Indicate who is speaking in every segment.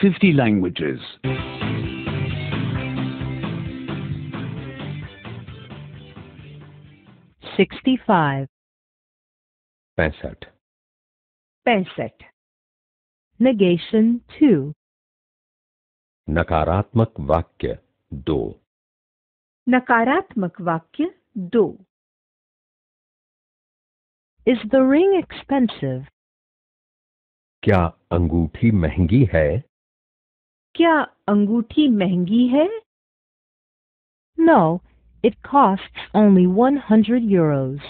Speaker 1: 50 languages.
Speaker 2: Sixty-five. पैंसठ पैंसठ negation two.
Speaker 1: Nakaratmak vakya do.
Speaker 2: Nakaratmak vakya do. Is the ring expensive?
Speaker 1: Kya anguthi महंगी hai?
Speaker 2: क्या अंगूठी महंगी है? No, it costs only 100 euros.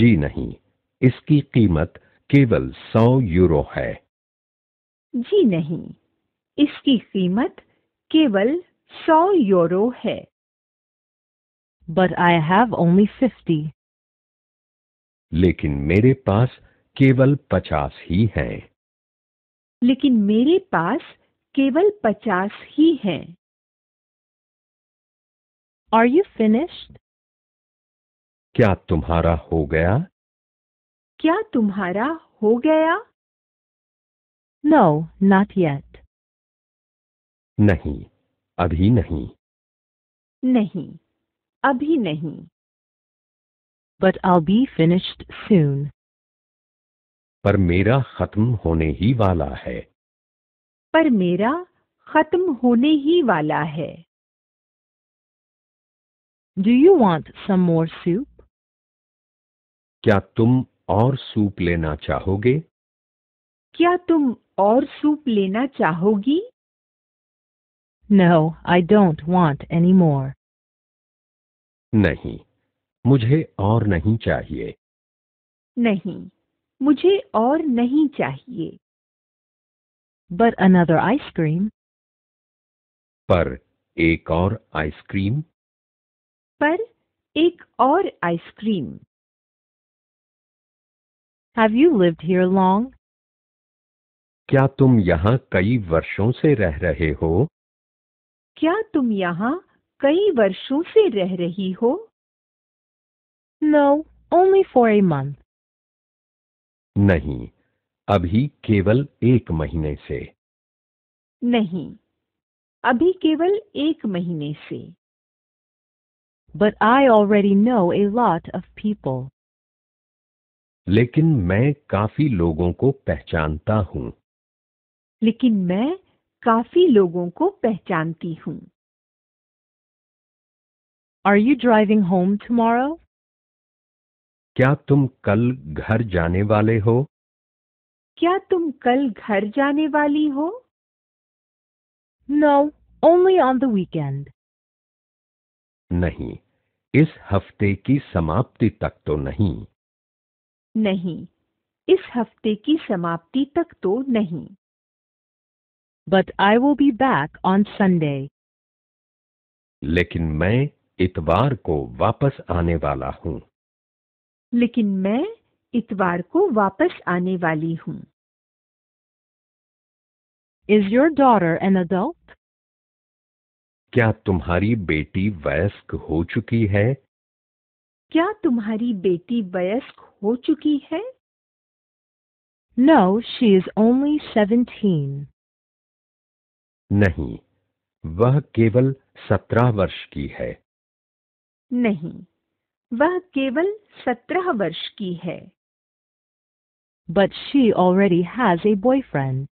Speaker 1: जी नहीं, इसकी कीमत केवल 100 यूरो है
Speaker 2: जी नहीं, इसकी कीमत केवल 100 यूरो है but I have only fifty
Speaker 1: लेकिन मेरे पास केवल 50 ही हैं।
Speaker 2: लेकिन मेरे पास केवल पचास ही हैं। आर यू फिनिश्ड
Speaker 1: क्या तुम्हारा हो गया
Speaker 2: क्या तुम्हारा हो गया नो नॉट yet.
Speaker 1: नहीं अभी नहीं
Speaker 2: नहीं अभी नहीं but I be finished soon
Speaker 1: पर मेरा खत्म होने ही वाला है
Speaker 2: पर मेरा खत्म होने ही वाला है do you want some more soup
Speaker 1: क्या तुम और सूप लेना चाहोगे
Speaker 2: क्या तुम और सूप लेना चाहोगी no I don't want any
Speaker 1: more नहीं मुझे और नहीं चाहिए
Speaker 2: नहीं मुझे और नहीं चाहिए But another ice cream.
Speaker 1: पर एक और आइसक्रीम
Speaker 2: पर एक और ice cream Have you lived here long?
Speaker 1: क्या तुम यहाँ कई वर्षों से रह रहे हो
Speaker 2: क्या तुम यहाँ कई वर्षों से रह रही हो No, only for a month.
Speaker 1: नहीं अभी केवल एक महीने से
Speaker 2: नहीं अभी केवल एक महीने से but I already know a lot of people
Speaker 1: लेकिन मैं काफी लोगों को पहचानता हूँ
Speaker 2: लेकिन मैं काफी लोगों को पहचानती हूँ are you driving home tomorrow
Speaker 1: क्या तुम कल घर जाने वाले हो
Speaker 2: क्या तुम कल घर जाने वाली हो no only on the weekend
Speaker 1: नहीं इस हफ्ते की समाप्ति तक तो नहीं
Speaker 2: नहीं इस हफ्ते की समाप्ति तक तो नहीं बट आई वो बी बैक ऑन संडे
Speaker 1: लेकिन मैं इतवार को वापस आने वाला हूँ
Speaker 2: लेकिन मैं इतवार को वापस आने वाली हूँ is your daughter an adult?
Speaker 1: क्या तुम्हारी बेटी वयस्क हो चुकी है
Speaker 2: क्या तुम्हारी बेटी वयस्क हो चुकी है no she is only seventeen
Speaker 1: नहीं वह केवल सत्रह वर्ष की है
Speaker 2: नहीं वह केवल सत्रह वर्ष की है but she already has a boyfriend